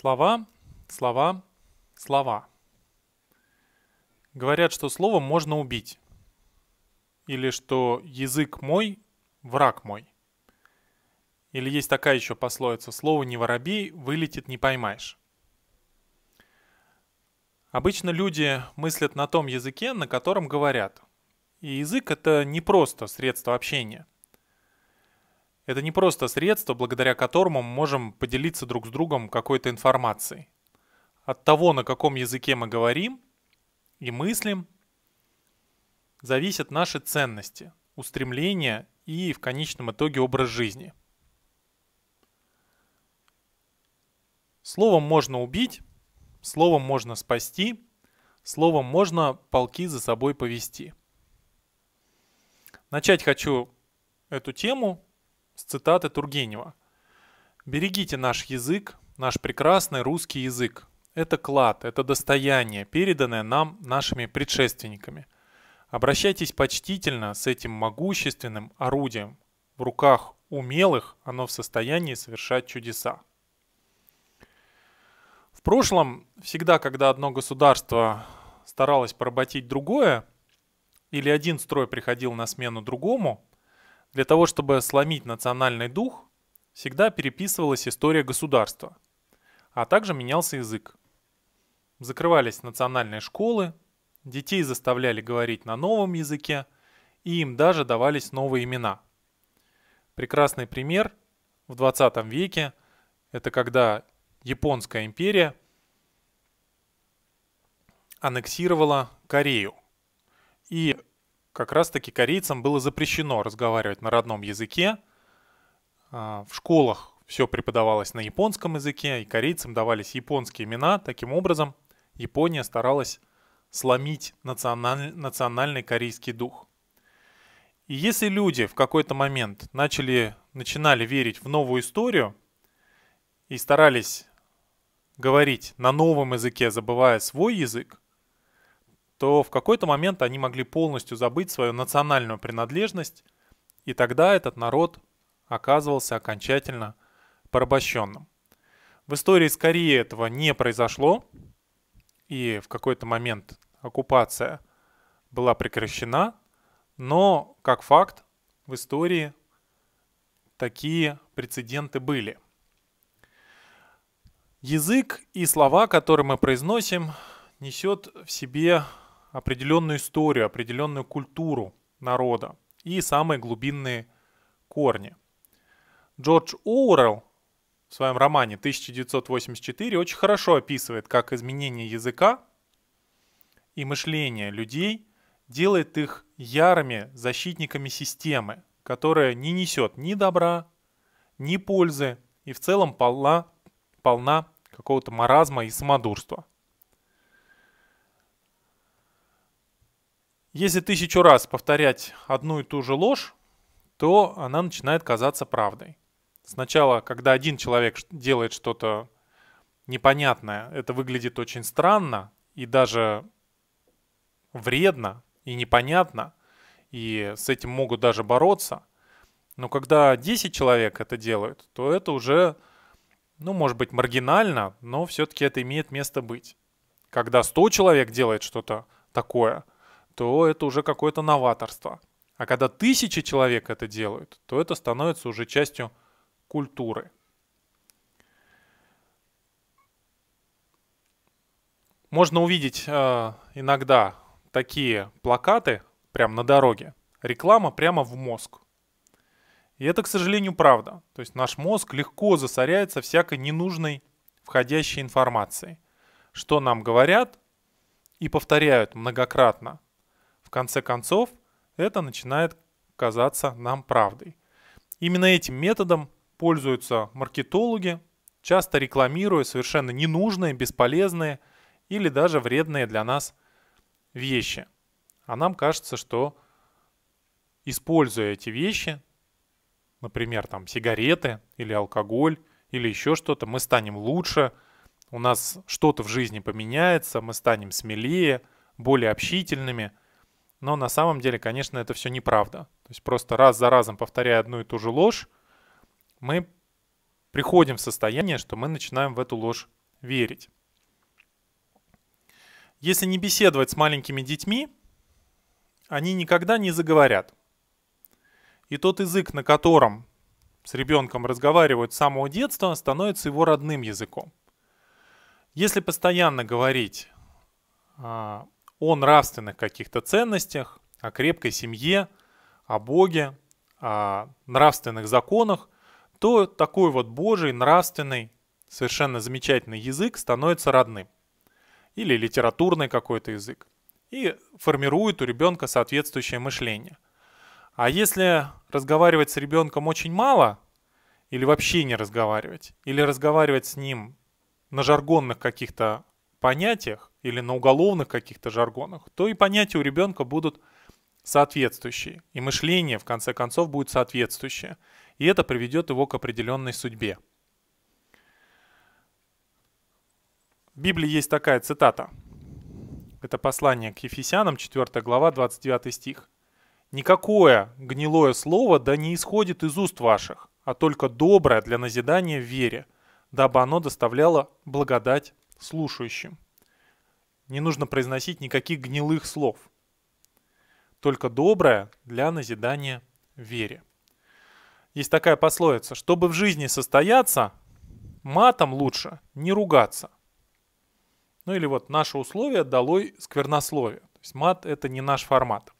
Слова, слова, слова. Говорят, что словом можно убить. Или что язык мой, враг мой. Или есть такая еще пословица «Слово не воробей, вылетит не поймаешь». Обычно люди мыслят на том языке, на котором говорят. И язык — это не просто средство общения – это не просто средство, благодаря которому мы можем поделиться друг с другом какой-то информацией. От того, на каком языке мы говорим и мыслим, зависят наши ценности, устремления и в конечном итоге образ жизни. Словом можно убить, словом можно спасти, словом можно полки за собой повести. Начать хочу эту тему с цитаты Тургенева. «Берегите наш язык, наш прекрасный русский язык. Это клад, это достояние, переданное нам нашими предшественниками. Обращайтесь почтительно с этим могущественным орудием. В руках умелых оно в состоянии совершать чудеса». В прошлом, всегда, когда одно государство старалось поработить другое, или один строй приходил на смену другому – для того, чтобы сломить национальный дух, всегда переписывалась история государства, а также менялся язык. Закрывались национальные школы, детей заставляли говорить на новом языке, и им даже давались новые имена. Прекрасный пример в 20 веке – это когда Японская империя аннексировала Корею. И как раз-таки корейцам было запрещено разговаривать на родном языке. А, в школах все преподавалось на японском языке, и корейцам давались японские имена. Таким образом, Япония старалась сломить националь... национальный корейский дух. И если люди в какой-то момент начали, начинали верить в новую историю и старались говорить на новом языке, забывая свой язык, то в какой-то момент они могли полностью забыть свою национальную принадлежность, и тогда этот народ оказывался окончательно порабощенным. В истории скорее этого не произошло, и в какой-то момент оккупация была прекращена, но как факт в истории такие прецеденты были. Язык и слова, которые мы произносим, несет в себе определенную историю, определенную культуру народа и самые глубинные корни. Джордж Оуэрл в своем романе 1984 очень хорошо описывает, как изменение языка и мышления людей делает их ярыми защитниками системы, которая не несет ни добра, ни пользы и в целом полна, полна какого-то маразма и самодурства – Если тысячу раз повторять одну и ту же ложь, то она начинает казаться правдой. Сначала, когда один человек делает что-то непонятное, это выглядит очень странно и даже вредно и непонятно, и с этим могут даже бороться. Но когда 10 человек это делают, то это уже, ну, может быть, маргинально, но все-таки это имеет место быть. Когда 100 человек делает что-то такое – то это уже какое-то новаторство. А когда тысячи человек это делают, то это становится уже частью культуры. Можно увидеть э, иногда такие плакаты прямо на дороге. Реклама прямо в мозг. И это, к сожалению, правда. То есть наш мозг легко засоряется всякой ненужной входящей информацией. Что нам говорят и повторяют многократно – в конце концов, это начинает казаться нам правдой. Именно этим методом пользуются маркетологи, часто рекламируя совершенно ненужные, бесполезные или даже вредные для нас вещи. А нам кажется, что используя эти вещи, например, там сигареты или алкоголь или еще что-то, мы станем лучше, у нас что-то в жизни поменяется, мы станем смелее, более общительными – но на самом деле, конечно, это все неправда. То есть просто раз за разом повторяя одну и ту же ложь, мы приходим в состояние, что мы начинаем в эту ложь верить. Если не беседовать с маленькими детьми, они никогда не заговорят. И тот язык, на котором с ребенком разговаривают с самого детства, становится его родным языком. Если постоянно говорить а, о нравственных каких-то ценностях, о крепкой семье, о Боге, о нравственных законах, то такой вот Божий, нравственный, совершенно замечательный язык становится родным. Или литературный какой-то язык. И формирует у ребенка соответствующее мышление. А если разговаривать с ребенком очень мало, или вообще не разговаривать, или разговаривать с ним на жаргонных каких-то понятиях, или на уголовных каких-то жаргонах, то и понятия у ребенка будут соответствующие. И мышление, в конце концов, будет соответствующее. И это приведет его к определенной судьбе. В Библии есть такая цитата. Это послание к Ефесянам, 4 глава, 29 стих. «Никакое гнилое слово да не исходит из уст ваших, а только доброе для назидания в вере, дабы оно доставляло благодать слушающим». Не нужно произносить никаких гнилых слов. Только доброе для назидания вере. Есть такая пословица, чтобы в жизни состояться, матом лучше не ругаться. Ну или вот наше условие долой сквернословие. То есть мат это не наш формат.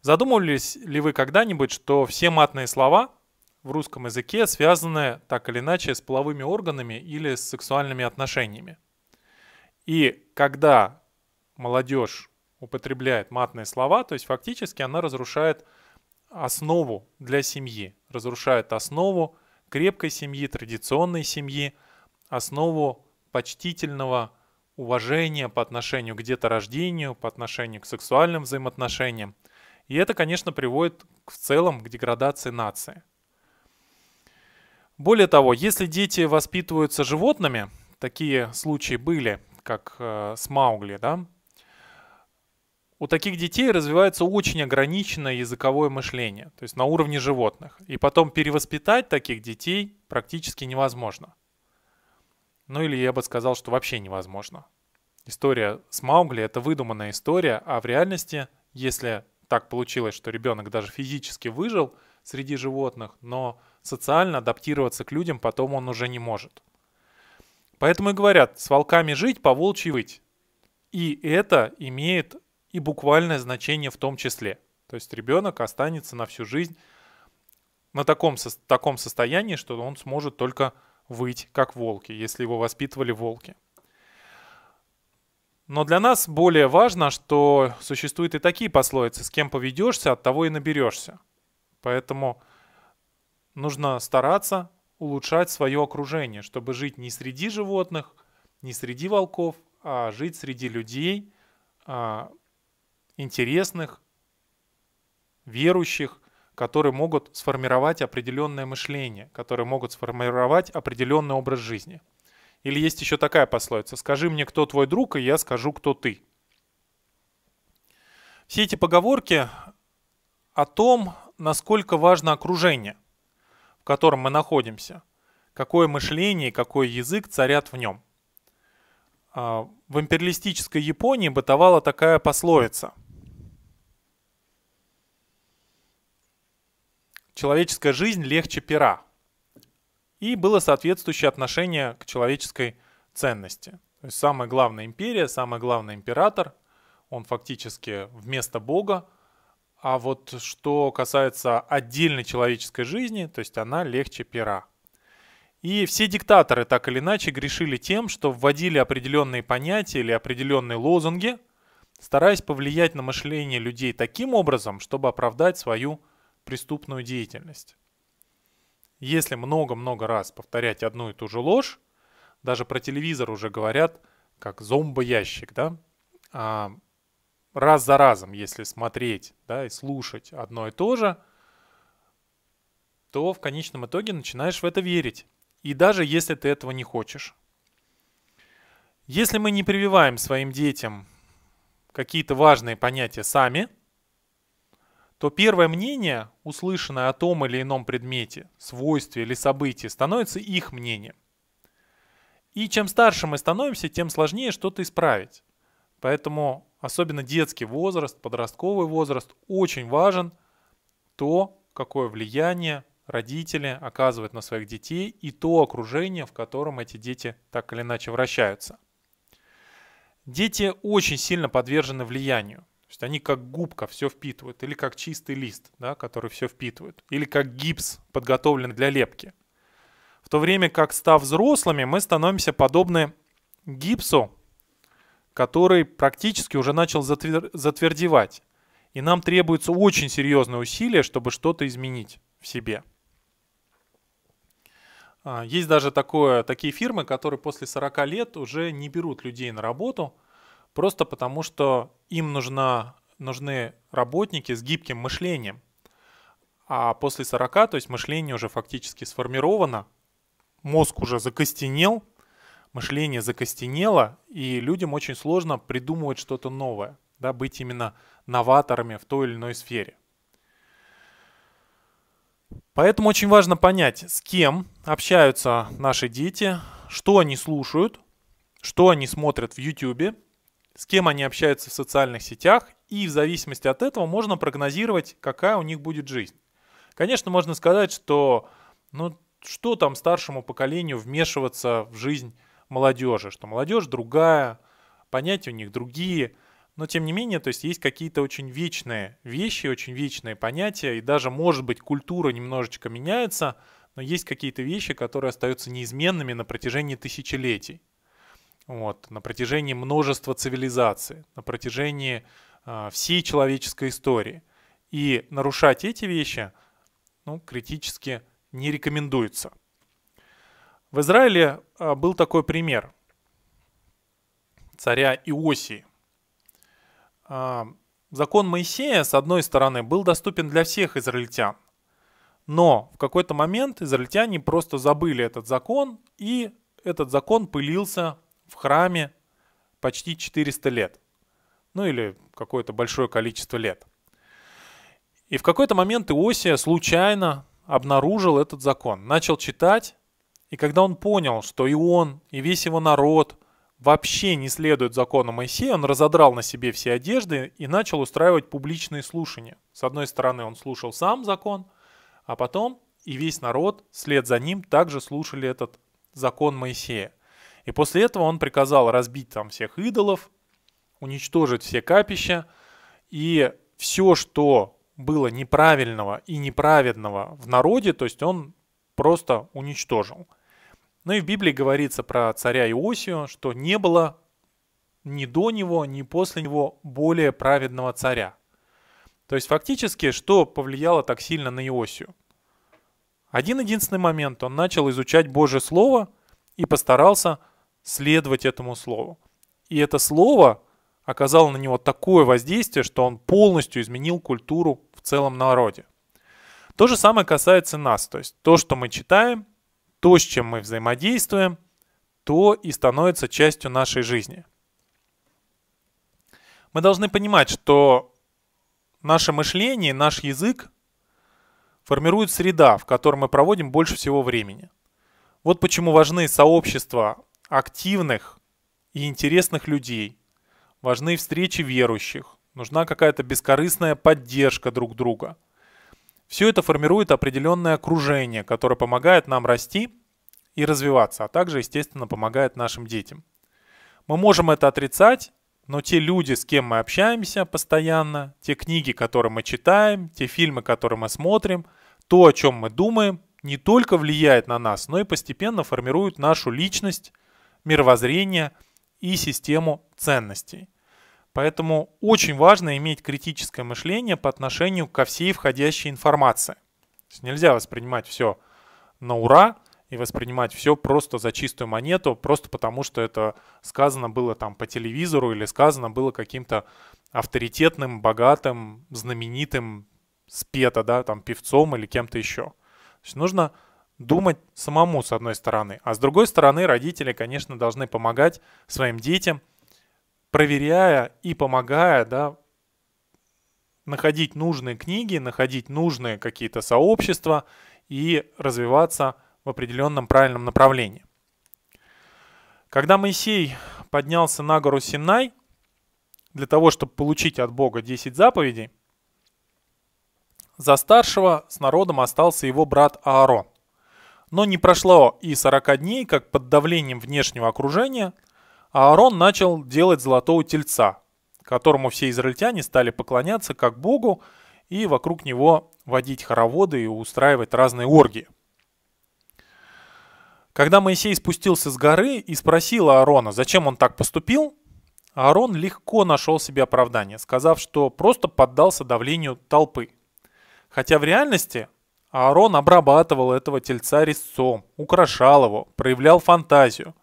Задумывались ли вы когда-нибудь, что все матные слова в русском языке связаны так или иначе с половыми органами или с сексуальными отношениями? И когда молодежь употребляет матные слова, то есть фактически она разрушает основу для семьи, разрушает основу крепкой семьи, традиционной семьи, основу почтительного уважения по отношению к деторождению, по отношению к сексуальным взаимоотношениям. И это, конечно, приводит в целом к деградации нации. Более того, если дети воспитываются животными, такие случаи были, как э, с Маугли, да, у таких детей развивается очень ограниченное языковое мышление, то есть на уровне животных. И потом перевоспитать таких детей практически невозможно. Ну или я бы сказал, что вообще невозможно. История с Маугли — это выдуманная история, а в реальности, если так получилось, что ребенок даже физически выжил среди животных, но социально адаптироваться к людям потом он уже не может. Поэтому и говорят, с волками жить, по волчьи выть. И это имеет и буквальное значение в том числе. То есть ребенок останется на всю жизнь на таком, таком состоянии, что он сможет только выть, как волки, если его воспитывали волки. Но для нас более важно, что существуют и такие пословицы, с кем поведешься, от того и наберешься. Поэтому нужно стараться улучшать свое окружение, чтобы жить не среди животных, не среди волков, а жить среди людей, а, интересных, верующих, которые могут сформировать определенное мышление, которые могут сформировать определенный образ жизни. Или есть еще такая пословица «Скажи мне, кто твой друг, и я скажу, кто ты». Все эти поговорки о том, насколько важно окружение в котором мы находимся, какое мышление и какой язык царят в нем. А, в империалистической Японии бытовала такая пословица. Человеческая жизнь легче пера. И было соответствующее отношение к человеческой ценности. То есть самая главная империя, самый главный император, он фактически вместо Бога – а вот что касается отдельной человеческой жизни, то есть она легче пера. И все диктаторы так или иначе грешили тем, что вводили определенные понятия или определенные лозунги, стараясь повлиять на мышление людей таким образом, чтобы оправдать свою преступную деятельность. Если много-много раз повторять одну и ту же ложь, даже про телевизор уже говорят, как зомбоящик, да, а, раз за разом, если смотреть да, и слушать одно и то же, то в конечном итоге начинаешь в это верить. И даже если ты этого не хочешь. Если мы не прививаем своим детям какие-то важные понятия сами, то первое мнение, услышанное о том или ином предмете, свойстве или событии, становится их мнением. И чем старше мы становимся, тем сложнее что-то исправить. Поэтому особенно детский возраст, подростковый возраст очень важен то, какое влияние родители оказывают на своих детей и то окружение, в котором эти дети так или иначе вращаются. Дети очень сильно подвержены влиянию. То есть они как губка все впитывают, или как чистый лист, да, который все впитывает, или как гипс, подготовленный для лепки. В то время как, став взрослыми, мы становимся подобны гипсу, который практически уже начал затвер... затвердевать. И нам требуется очень серьезное усилие, чтобы что-то изменить в себе. А, есть даже такое, такие фирмы, которые после 40 лет уже не берут людей на работу, просто потому что им нужна, нужны работники с гибким мышлением. А после 40, то есть мышление уже фактически сформировано, мозг уже закостенел, мышление закостенело, и людям очень сложно придумывать что-то новое, да, быть именно новаторами в той или иной сфере. Поэтому очень важно понять, с кем общаются наши дети, что они слушают, что они смотрят в YouTube, с кем они общаются в социальных сетях, и в зависимости от этого можно прогнозировать, какая у них будет жизнь. Конечно, можно сказать, что ну, что там старшему поколению вмешиваться в жизнь молодежи, что молодежь другая, понятия у них другие, но тем не менее, то есть есть какие-то очень вечные вещи, очень вечные понятия, и даже, может быть, культура немножечко меняется, но есть какие-то вещи, которые остаются неизменными на протяжении тысячелетий. Вот, на протяжении множества цивилизаций, на протяжении э, всей человеческой истории. И нарушать эти вещи ну, критически не рекомендуется. В Израиле а, был такой пример царя Иосии. А, закон Моисея, с одной стороны, был доступен для всех израильтян. Но в какой-то момент израильтяне просто забыли этот закон, и этот закон пылился в храме почти 400 лет. Ну или какое-то большое количество лет. И в какой-то момент Иосия случайно обнаружил этот закон. Начал читать и когда он понял, что и он, и весь его народ вообще не следуют закону Моисея, он разодрал на себе все одежды и начал устраивать публичные слушания. С одной стороны, он слушал сам закон, а потом и весь народ вслед за ним также слушали этот закон Моисея. И после этого он приказал разбить там всех идолов, уничтожить все капища, и все, что было неправильного и неправедного в народе, то есть он просто уничтожил – ну и в Библии говорится про царя Иосию, что не было ни до него, ни после него более праведного царя. То есть фактически, что повлияло так сильно на Иосию? Один единственный момент, он начал изучать Божье Слово и постарался следовать этому Слову. И это Слово оказало на него такое воздействие, что он полностью изменил культуру в целом народе. То же самое касается нас, то есть то, что мы читаем, то, с чем мы взаимодействуем, то и становится частью нашей жизни. Мы должны понимать, что наше мышление, наш язык формирует среда, в которой мы проводим больше всего времени. Вот почему важны сообщества активных и интересных людей, важны встречи верующих, нужна какая-то бескорыстная поддержка друг друга – все это формирует определенное окружение, которое помогает нам расти и развиваться, а также, естественно, помогает нашим детям. Мы можем это отрицать, но те люди, с кем мы общаемся постоянно, те книги, которые мы читаем, те фильмы, которые мы смотрим, то, о чем мы думаем, не только влияет на нас, но и постепенно формирует нашу личность, мировоззрение и систему ценностей – Поэтому очень важно иметь критическое мышление по отношению ко всей входящей информации. То есть нельзя воспринимать все на ура и воспринимать все просто за чистую монету, просто потому что это сказано было там по телевизору или сказано было каким-то авторитетным, богатым, знаменитым спета, да, там певцом или кем-то еще. То есть нужно думать самому с одной стороны, а с другой стороны родители, конечно, должны помогать своим детям – проверяя и помогая, да, находить нужные книги, находить нужные какие-то сообщества и развиваться в определенном правильном направлении. Когда Моисей поднялся на гору Синай для того, чтобы получить от Бога 10 заповедей, за старшего с народом остался его брат Аарон. Но не прошло и 40 дней, как под давлением внешнего окружения – Аарон начал делать золотого тельца, которому все израильтяне стали поклоняться как богу и вокруг него водить хороводы и устраивать разные оргии. Когда Моисей спустился с горы и спросил Аарона, зачем он так поступил, Аарон легко нашел себе оправдание, сказав, что просто поддался давлению толпы. Хотя в реальности Аарон обрабатывал этого тельца резцом, украшал его, проявлял фантазию –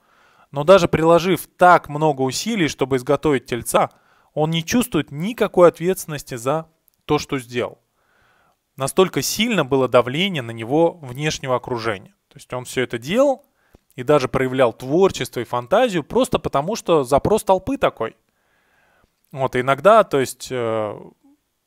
но даже приложив так много усилий, чтобы изготовить тельца, он не чувствует никакой ответственности за то, что сделал. Настолько сильно было давление на него внешнего окружения. То есть он все это делал и даже проявлял творчество и фантазию просто потому, что запрос толпы такой. Вот, и иногда, то есть, э,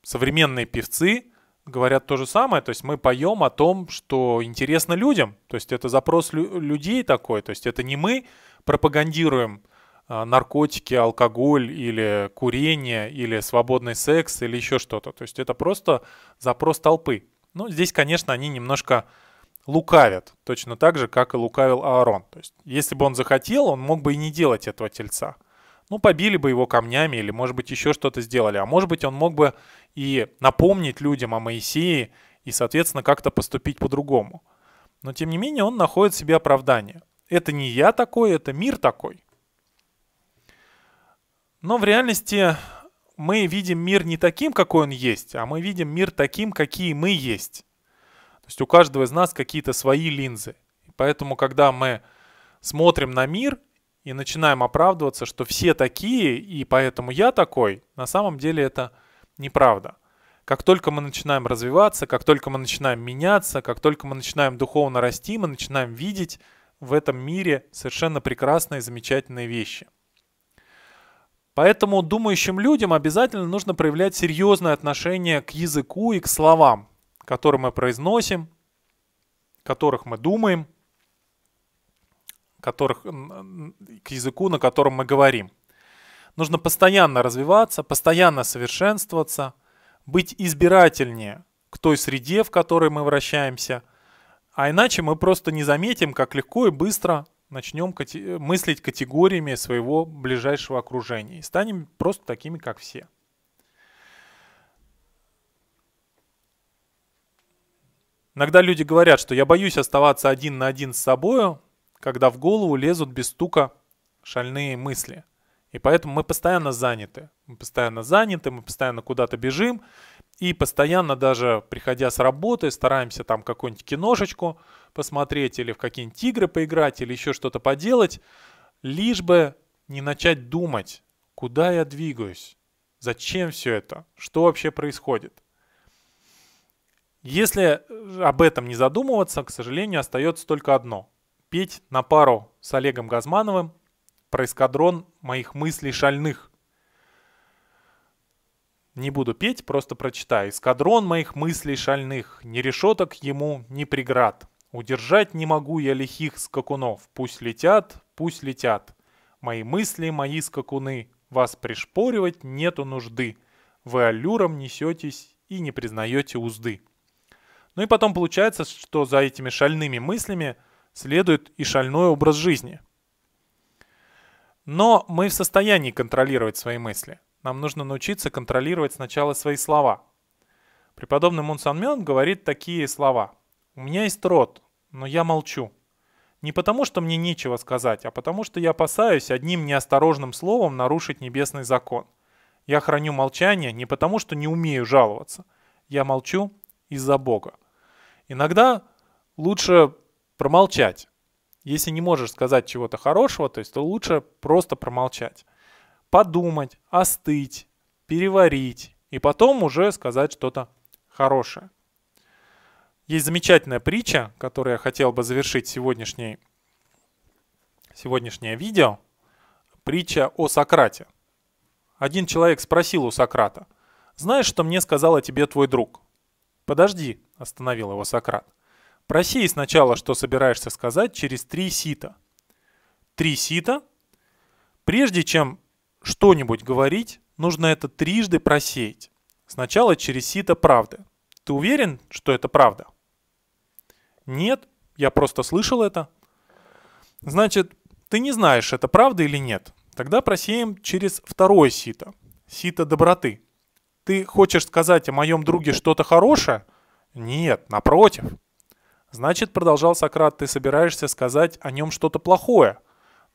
современные певцы говорят то же самое, то есть мы поем о том, что интересно людям, то есть это запрос лю- людей такой, то есть это не мы пропагандируем а, наркотики, алкоголь или курение, или свободный секс, или еще что-то. То есть это просто запрос толпы. Ну, здесь, конечно, они немножко лукавят, точно так же, как и лукавил Аарон. То есть, если бы он захотел, он мог бы и не делать этого тельца. Ну, побили бы его камнями или, может быть, еще что-то сделали. А может быть, он мог бы и напомнить людям о Моисее и, соответственно, как-то поступить по-другому. Но, тем не менее, он находит себе оправдание – это не я такой, это мир такой. Но в реальности мы видим мир не таким, какой он есть, а мы видим мир таким, какие мы есть. То есть у каждого из нас какие-то свои линзы. поэтому, когда мы смотрим на мир и начинаем оправдываться, что все такие, и поэтому я такой, на самом деле это неправда. Как только мы начинаем развиваться, как только мы начинаем меняться, как только мы начинаем духовно расти, мы начинаем видеть в этом мире совершенно прекрасные, замечательные вещи. Поэтому думающим людям обязательно нужно проявлять серьезное отношение к языку и к словам, которые мы произносим, которых мы думаем, которых, к языку, на котором мы говорим. Нужно постоянно развиваться, постоянно совершенствоваться, быть избирательнее к той среде, в которой мы вращаемся – а иначе мы просто не заметим, как легко и быстро начнем кати- мыслить категориями своего ближайшего окружения и станем просто такими, как все. Иногда люди говорят, что я боюсь оставаться один на один с собой, когда в голову лезут без стука шальные мысли. И поэтому мы постоянно заняты. Мы постоянно заняты, мы постоянно куда-то бежим, и постоянно даже приходя с работы, стараемся там какую-нибудь киношечку посмотреть или в какие-нибудь игры поиграть или еще что-то поделать, лишь бы не начать думать, куда я двигаюсь, зачем все это, что вообще происходит. Если э, об этом не задумываться, к сожалению, остается только одно. Петь на пару с Олегом Газмановым про эскадрон моих мыслей шальных. Не буду петь, просто прочитай. «Эскадрон моих мыслей шальных, ни решеток ему, ни преград. Удержать не могу я лихих скакунов, пусть летят, пусть летят. Мои мысли, мои скакуны, вас пришпоривать нету нужды. Вы аллюром несетесь и не признаете узды». Ну и потом получается, что за этими шальными мыслями следует и шальной образ жизни. Но мы в состоянии контролировать свои мысли – нам нужно научиться контролировать сначала свои слова. Преподобный Мун Сан Мён говорит такие слова. «У меня есть рот, но я молчу. Не потому, что мне нечего сказать, а потому, что я опасаюсь одним неосторожным словом нарушить небесный закон. Я храню молчание не потому, что не умею жаловаться. Я молчу из-за Бога. Иногда лучше промолчать. Если не можешь сказать чего-то хорошего, то есть то лучше просто промолчать подумать, остыть, переварить и потом уже сказать что-то хорошее. Есть замечательная притча, которую я хотел бы завершить сегодняшний, сегодняшнее видео. Притча о Сократе. Один человек спросил у Сократа, «Знаешь, что мне сказал о тебе твой друг?» «Подожди», — остановил его Сократ. «Проси сначала, что собираешься сказать через три сита». «Три сита?» Прежде чем что-нибудь говорить, нужно это трижды просеять. Сначала через сито правды. Ты уверен, что это правда? Нет, я просто слышал это. Значит, ты не знаешь, это правда или нет. Тогда просеем через второе сито. Сито доброты. Ты хочешь сказать о моем друге что-то хорошее? Нет, напротив. Значит, продолжал Сократ, ты собираешься сказать о нем что-то плохое,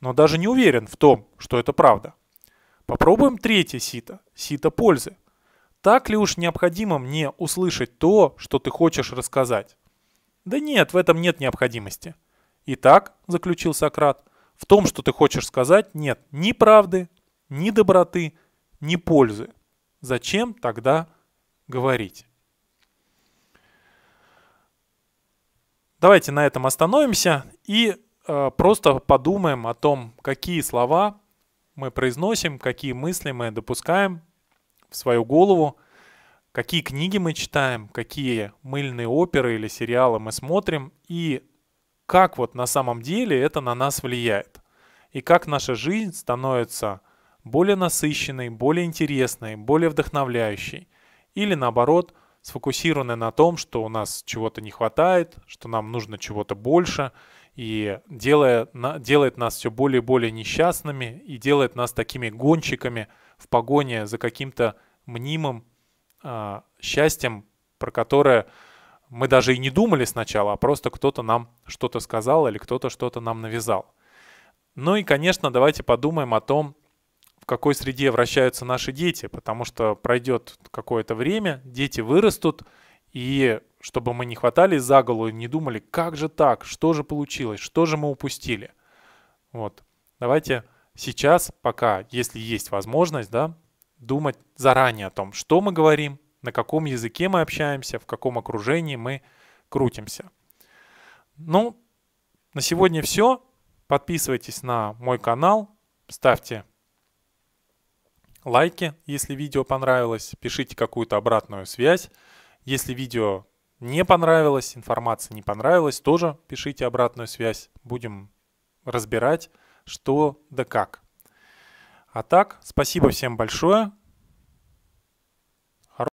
но даже не уверен в том, что это правда. Попробуем третье сито, сито пользы. Так ли уж необходимо мне услышать то, что ты хочешь рассказать? Да нет, в этом нет необходимости. Итак, заключил Сократ, в том, что ты хочешь сказать, нет ни правды, ни доброты, ни пользы. Зачем тогда говорить? Давайте на этом остановимся и э, просто подумаем о том, какие слова мы произносим, какие мысли мы допускаем в свою голову, какие книги мы читаем, какие мыльные оперы или сериалы мы смотрим и как вот на самом деле это на нас влияет. И как наша жизнь становится более насыщенной, более интересной, более вдохновляющей. Или наоборот, сфокусированной на том, что у нас чего-то не хватает, что нам нужно чего-то больше – и делая, на, делает нас все более и более несчастными и делает нас такими гонщиками в погоне за каким-то мнимым э, счастьем, про которое мы даже и не думали сначала, а просто кто-то нам что-то сказал или кто-то что-то нам навязал. Ну и, конечно, давайте подумаем о том, в какой среде вращаются наши дети, потому что пройдет какое-то время, дети вырастут, и чтобы мы не хватались за голову и не думали, как же так, что же получилось, что же мы упустили. Вот. Давайте сейчас, пока, если есть возможность, да, думать заранее о том, что мы говорим, на каком языке мы общаемся, в каком окружении мы крутимся. Ну, на сегодня все. Подписывайтесь на мой канал, ставьте лайки, если видео понравилось, пишите какую-то обратную связь. Если видео не понравилось, информация не понравилась, тоже пишите обратную связь. Будем разбирать, что да как. А так, спасибо всем большое.